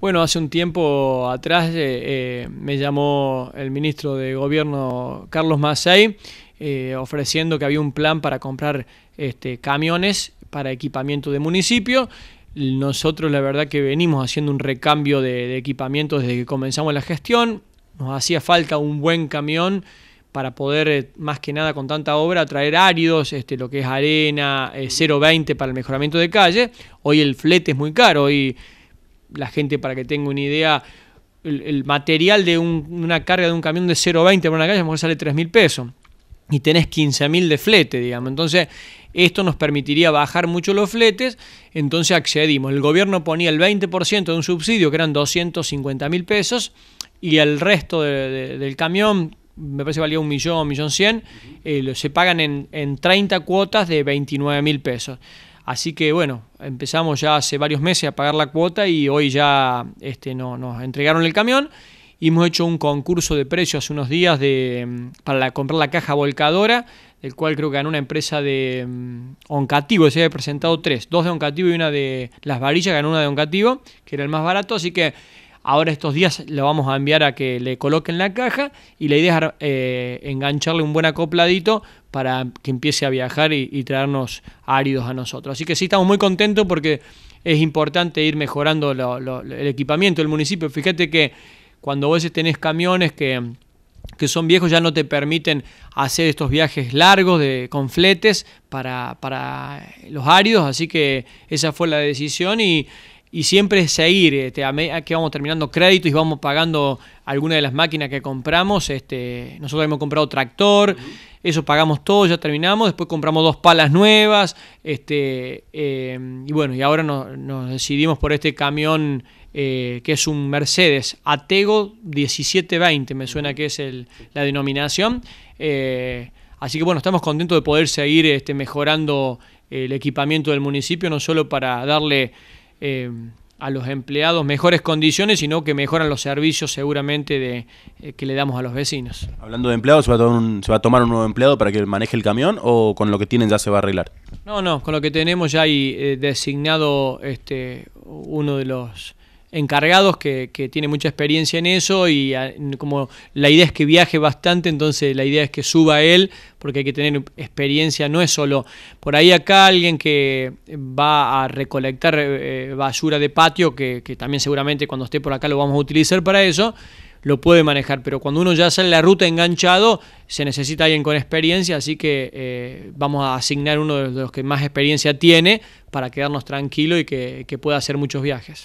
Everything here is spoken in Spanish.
Bueno, hace un tiempo atrás eh, eh, me llamó el ministro de Gobierno Carlos Macei eh, ofreciendo que había un plan para comprar este, camiones para equipamiento de municipio. Nosotros la verdad que venimos haciendo un recambio de, equipamiento desde que comenzamos la gestión. Nos hacía falta un buen camión para poder, más que nada con tanta obra, traer áridos, este, lo que es arena, 0,20 para el mejoramiento de calle. Hoy el flete es muy caro y la gente para que tenga una idea, el, material de una carga de un camión de 0,20 por una calle a lo mejor sale 3.000 pesos y tenés 15.000 de flete, digamos. Entonces, esto nos permitiría bajar mucho los fletes, entonces accedimos. El gobierno ponía el 20% de un subsidio, que eran 250.000 pesos, y el resto del camión, me parece que valía un millón, un millón cien, eh, se pagan en, en 30 cuotas de 29.000 pesos. Así que bueno, empezamos ya hace varios meses a pagar la cuota y hoy ya este, no, nos entregaron el camión. Y hemos hecho un concurso de precios hace unos días de, mm, para comprar la caja volcadora, del cual creo que ganó una empresa de mm, Oncativo, se había presentado tres, dos de Oncativo y una de Las Varillas, ganó una de Oncativo, que era el más barato. Así que Ahora estos días lo vamos a enviar a que le coloquen la caja y la idea es eh, engancharle un buen acopladito para que empiece a viajar y, traernos áridos a nosotros. Así que sí, estamos muy contentos porque es importante ir mejorando el equipamiento del municipio. Fíjate que cuando vos tenés camiones que que son viejos ya no te permiten hacer estos viajes largos de, con fletes para, para los áridos, así que esa fue la decisión y y siempre es seguir, este, que vamos terminando créditos y vamos pagando alguna de las máquinas que compramos, este, nosotros hemos comprado tractor, eso pagamos todo, ya terminamos, después compramos dos palas nuevas, este, em, y bueno, y ahora nos, decidimos por este camión eh, que es un Mercedes Atego 1720, me suena que es la denominación. Eh, así que bueno, estamos contentos de poder seguir este, mejorando el equipamiento del municipio, no solo para darle Em, a los empleados mejores condiciones, sino que mejoran los servicios seguramente de, eh, que le damos a los vecinos. Hablando de empleados, ¿se va, a tomar un, nuevo empleado para que maneje el camión o con lo que tienen ya se va a arreglar? No, no, con lo que tenemos ya hay eh, designado este, uno de los encargados que, tiene mucha experiencia en eso y como la idea es que viaje bastante, entonces la idea es que suba él, porque hay que tener experiencia, no es solo por ahí acá alguien que va a recolectar eh, eh, basura de patio, que, también seguramente cuando esté por acá lo vamos a utilizar para eso, lo puede manejar, pero cuando uno ya sale la ruta enganchado, se necesita alguien con experiencia, así que eh, vamos a asignar uno de los que más experiencia tiene para quedarnos tranquilo y que pueda hacer muchos viajes.